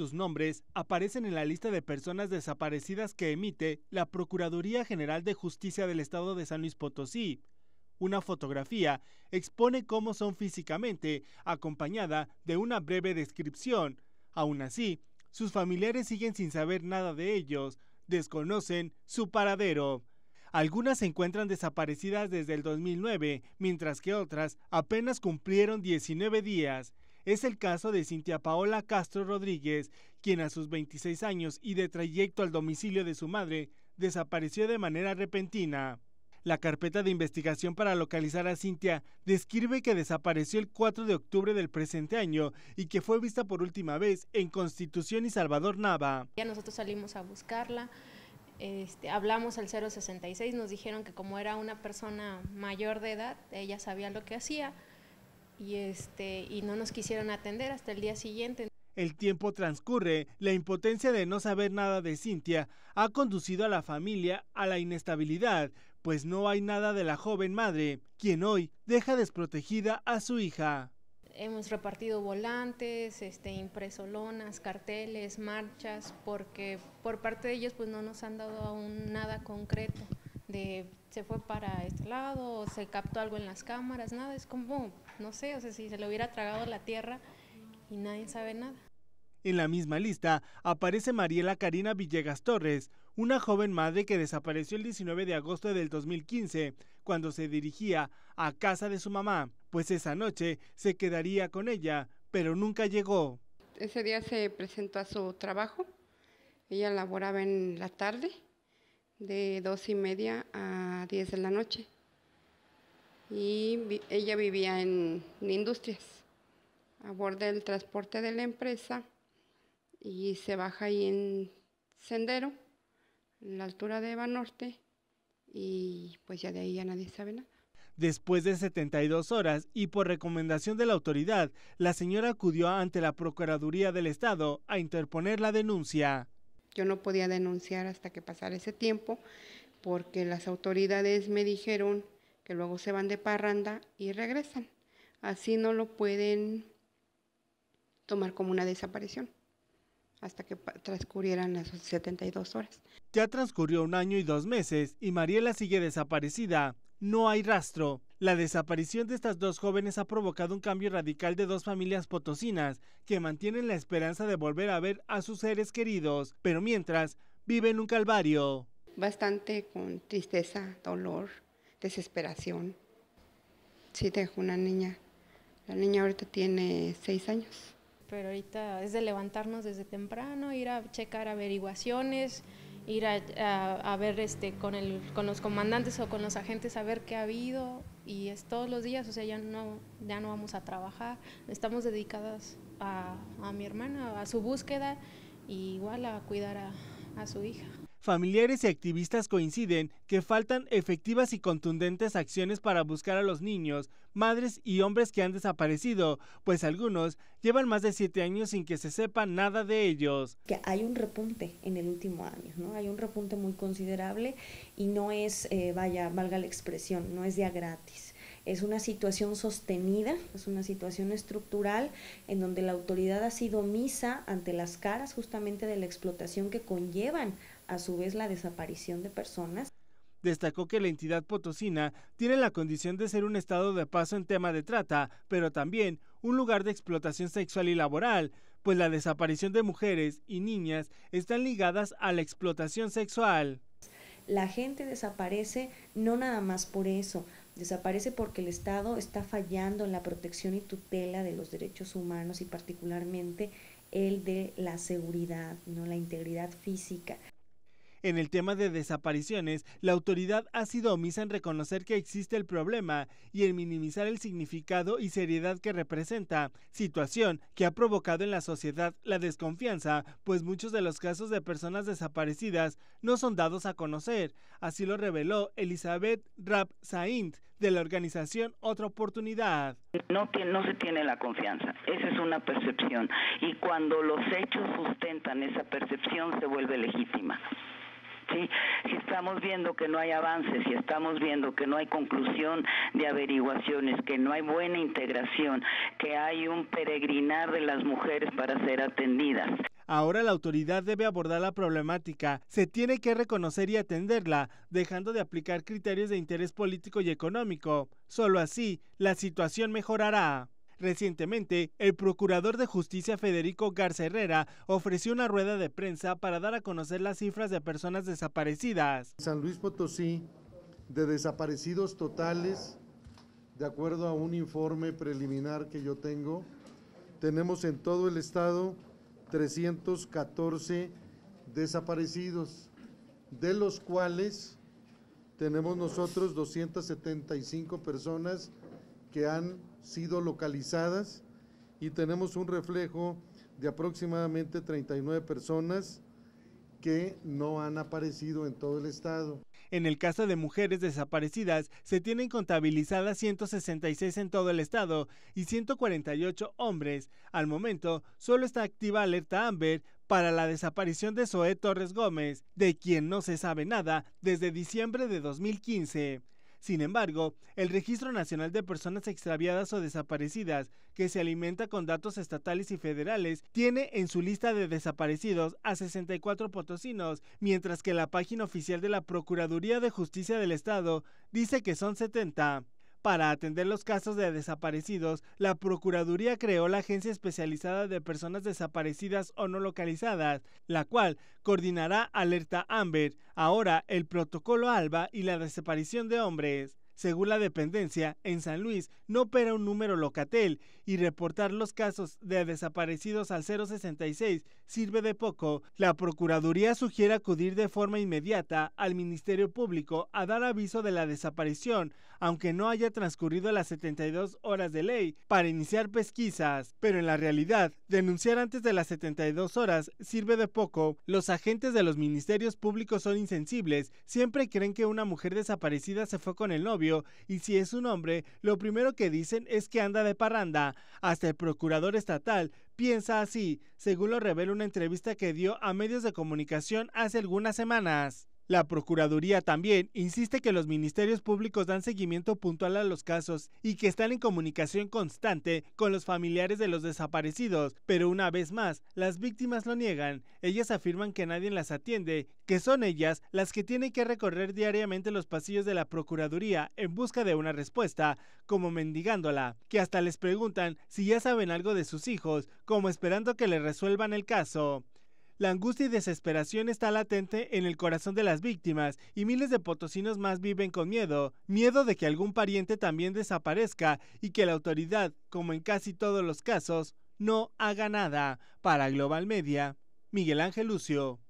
Sus nombres aparecen en la lista de personas desaparecidas que emite la Procuraduría General de Justicia del Estado de San Luis Potosí. Una fotografía expone cómo son físicamente, acompañada de una breve descripción. Aún así, sus familiares siguen sin saber nada de ellos, desconocen su paradero. Algunas se encuentran desaparecidas desde el 2009, mientras que otras apenas cumplieron 19 días. Es el caso de Cintia Paola Castro Rodríguez, quien a sus 26 años y de trayecto al domicilio de su madre, desapareció de manera repentina. La carpeta de investigación para localizar a Cintia describe que desapareció el 4 de octubre del presente año y que fue vista por última vez en Constitución y Salvador Nava. Ya nosotros salimos a buscarla, este, hablamos al 066, nos dijeron que como era una persona mayor de edad, ella sabía lo que hacía, y, este, y no nos quisieron atender hasta el día siguiente. El tiempo transcurre, la impotencia de no saber nada de Cintia ha conducido a la familia a la inestabilidad, pues no hay nada de la joven madre, quien hoy deja desprotegida a su hija. Hemos repartido volantes, este, impreso lonas, carteles, marchas, porque por parte de ellos pues no nos han dado aún nada concreto de se fue para este lado, se captó algo en las cámaras, nada, es como no sé, o sea, si se le hubiera tragado la tierra y nadie sabe nada. En la misma lista aparece Mariela Karina Villegas Torres, una joven madre que desapareció el 19 de agosto del 2015, cuando se dirigía a casa de su mamá, pues esa noche se quedaría con ella, pero nunca llegó. Ese día se presentó a su trabajo, ella laboraba en la tarde, de dos y media a diez de la noche y ella vivía en, Industrias, a bordo del transporte de la empresa y se baja ahí en Sendero, en la altura de Eva Norte y pues ya de ahí ya nadie sabe nada. Después de 72 horas y por recomendación de la autoridad, la señora acudió ante la Procuraduría del Estado a interponer la denuncia. Yo no podía denunciar hasta que pasara ese tiempo porque las autoridades me dijeron que luego se van de parranda y regresan. Así no lo pueden tomar como una desaparición hasta que transcurrieran las 72 horas. Ya transcurrió un año y dos meses y Mariela sigue desaparecida. No hay rastro. La desaparición de estas dos jóvenes ha provocado un cambio radical de dos familias potosinas que mantienen la esperanza de volver a ver a sus seres queridos, pero mientras viven un calvario. Bastante con tristeza, dolor, desesperación. Sí, tengo una niña. La niña ahorita tiene seis años. Pero ahorita es de levantarnos desde temprano, ir a checar averiguaciones, ir a, ver este, con, con los comandantes o con los agentes a ver qué ha habido. Y es todos los días, o sea, ya no, ya no vamos a trabajar. Estamos dedicadas a, mi hermana, a su búsqueda y igual a cuidar a su hija familiares y activistas coinciden que faltan efectivas y contundentes acciones para buscar a los niños, madres y hombres que han desaparecido, pues algunos llevan más de siete años sin que se sepa nada de ellos. Que hay un repunte en el último año, ¿no? Hay un repunte muy considerable y no es, eh, vaya, valga la expresión, no es día gratis es una situación sostenida, es una situación estructural en donde la autoridad ha sido misa ante las caras justamente de la explotación que conllevan a su vez la desaparición de personas. Destacó que la entidad potosina tiene la condición de ser un estado de paso en tema de trata, pero también un lugar de explotación sexual y laboral, pues la desaparición de mujeres y niñas están ligadas a la explotación sexual. La gente desaparece no nada más por eso, desaparece porque el Estado está fallando en la protección y tutela de los derechos humanos y particularmente el de la seguridad, no la integridad física. En el tema de desapariciones, la autoridad ha sido omisa en reconocer que existe el problema y en minimizar el significado y seriedad que representa, situación que ha provocado en la sociedad la desconfianza, pues muchos de los casos de personas desaparecidas no son dados a conocer. Así lo reveló Elizabeth Rapp Saint de la organización Otra Oportunidad. No, no se tiene la confianza, esa es una percepción y cuando los hechos sustentan esa percepción se vuelve legítima. Si estamos viendo que no hay avances, si estamos viendo que no hay conclusión de averiguaciones, que no hay buena integración, que hay un peregrinar de las mujeres para ser atendidas. Ahora la autoridad debe abordar la problemática, se tiene que reconocer y atenderla, dejando de aplicar criterios de interés político y económico. Solo así, la situación mejorará. Recientemente, el procurador de justicia Federico Garza Herrera ofreció una rueda de prensa para dar a conocer las cifras de personas desaparecidas. San Luis Potosí, de desaparecidos totales, de acuerdo a un informe preliminar que yo tengo, tenemos en todo el estado 314 desaparecidos, de los cuales tenemos nosotros 275 personas que han sido localizadas y tenemos un reflejo de aproximadamente 39 personas que no han aparecido en todo el estado. En el caso de mujeres desaparecidas, se tienen contabilizadas 166 en todo el estado y 148 hombres. Al momento, solo está activa alerta Amber para la desaparición de Zoé Torres Gómez, de quien no se sabe nada desde diciembre de 2015. Sin embargo, el Registro Nacional de Personas Extraviadas o Desaparecidas, que se alimenta con datos estatales y federales, tiene en su lista de desaparecidos a 64 potosinos, mientras que la página oficial de la Procuraduría de Justicia del Estado dice que son 70. Para atender los casos de desaparecidos, la Procuraduría creó la Agencia Especializada de Personas Desaparecidas o No Localizadas, la cual coordinará Alerta Amber, ahora el Protocolo ALBA y la desaparición de hombres. Según la dependencia, en San Luis no opera un número locatel y reportar los casos de desaparecidos al 066 sirve de poco, la Procuraduría sugiere acudir de forma inmediata al Ministerio Público a dar aviso de la desaparición, aunque no haya transcurrido las 72 horas de ley para iniciar pesquisas. Pero en la realidad, denunciar antes de las 72 horas sirve de poco. Los agentes de los ministerios públicos son insensibles, siempre creen que una mujer desaparecida se fue con el novio y si es un hombre, lo primero que dicen es que anda de parranda. Hasta el procurador estatal piensa así, según lo revela una entrevista que dio a medios de comunicación hace algunas semanas. La Procuraduría también insiste que los ministerios públicos dan seguimiento puntual a los casos y que están en comunicación constante con los familiares de los desaparecidos, pero una vez más, las víctimas lo niegan. Ellas afirman que nadie las atiende, que son ellas las que tienen que recorrer diariamente los pasillos de la Procuraduría en busca de una respuesta, como mendigándola, que hasta les preguntan si ya saben algo de sus hijos, como esperando que le resuelvan el caso. La angustia y desesperación está latente en el corazón de las víctimas y miles de potosinos más viven con miedo, miedo de que algún pariente también desaparezca y que la autoridad, como en casi todos los casos, no haga nada. Para Global Media, Miguel Ángel Lucio.